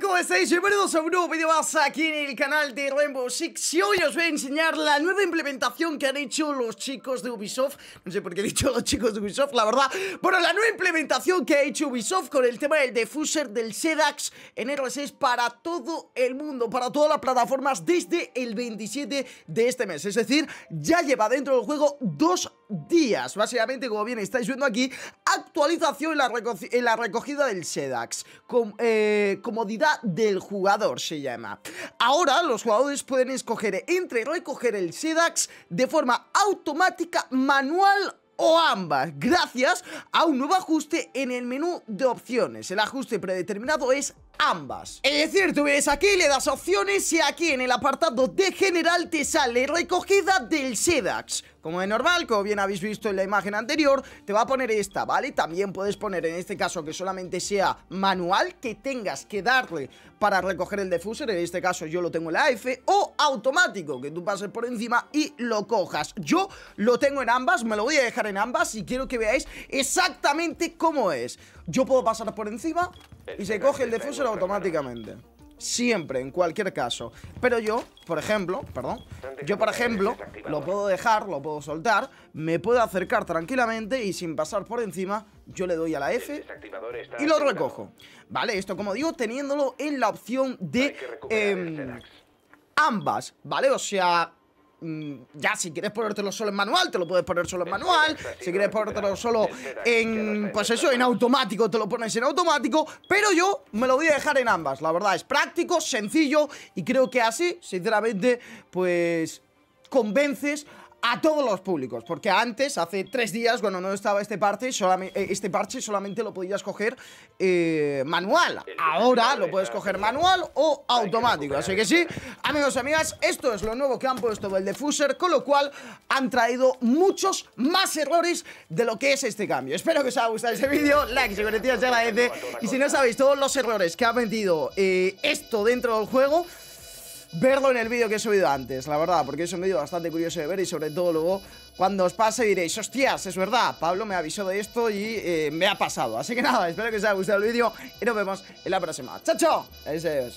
¿Cómo estáis? Bienvenidos a un nuevo vídeo más aquí en el canal de Rainbow Six Y hoy os voy a enseñar la nueva implementación que han hecho los chicos de Ubisoft No sé por qué he dicho los chicos de Ubisoft, la verdad Bueno, la nueva implementación que ha hecho Ubisoft con el tema del defuser del SEDAX en R6 para todo el mundo Para todas las plataformas desde el 27 de este mes Es decir, ya lleva dentro del juego dos días Básicamente, como bien estáis viendo aquí Actualización en la, recogida del SEDAX con, eh, comodidad del jugador se llama. Ahora los jugadores pueden escoger entre recoger el SEDAX de forma automática, manual o ambas gracias a un nuevo ajuste en el menú de opciones. El ajuste predeterminado es ambas. Es decir, tú ves aquí, le das opciones y aquí en el apartado de general te sale recogida del SEDAX. Como de normal, como bien habéis visto en la imagen anterior, te va a poner esta, ¿vale? También puedes poner en este caso que solamente sea manual, que tengas que darle para recoger el defuser, en este caso yo lo tengo en la F, o automático, que tú pases por encima y lo cojas. Yo lo tengo en ambas, me lo voy a dejar en ambas y quiero que veáis exactamente cómo es. Yo puedo pasar por encima y se coge el defensor automáticamente. Siempre, en cualquier caso. Pero yo, por ejemplo, perdón, yo por ejemplo, lo puedo dejar, lo puedo soltar, me puedo acercar tranquilamente y sin pasar por encima, yo le doy a la F y lo recojo. Vale, esto como digo, teniéndolo en la opción de em, ambas, ¿vale? O sea, Mm, ya si quieres ponértelo solo en manual, te lo puedes poner solo en manual. Si quieres ponértelo solo en, pues eso, en automático, te lo pones en automático. Pero yo me lo voy a dejar en ambas. La verdad, es práctico, sencillo y creo que así, sinceramente, pues convences a todos los públicos, porque antes, hace tres días, cuando no estaba este parche, solamente, eh, este parche solamente lo podías coger eh, manual. Ahora lo puedes coger manual o automático. Así que sí, amigos y amigas, esto es lo nuevo que han puesto del defuser, con lo cual han traído muchos más errores de lo que es este cambio. Espero que os haya gustado este vídeo, like, si os se agradece, y si no sabéis todos los errores que ha vendido eh, esto dentro del juego verlo en el vídeo que he subido antes, la verdad, porque es un vídeo bastante curioso de ver y sobre todo luego cuando os pase diréis, hostias, es verdad, Pablo me avisó de esto y eh, me ha pasado. Así que nada, espero que os haya gustado el vídeo y nos vemos en la próxima. ¡Chao, chao! Adiós.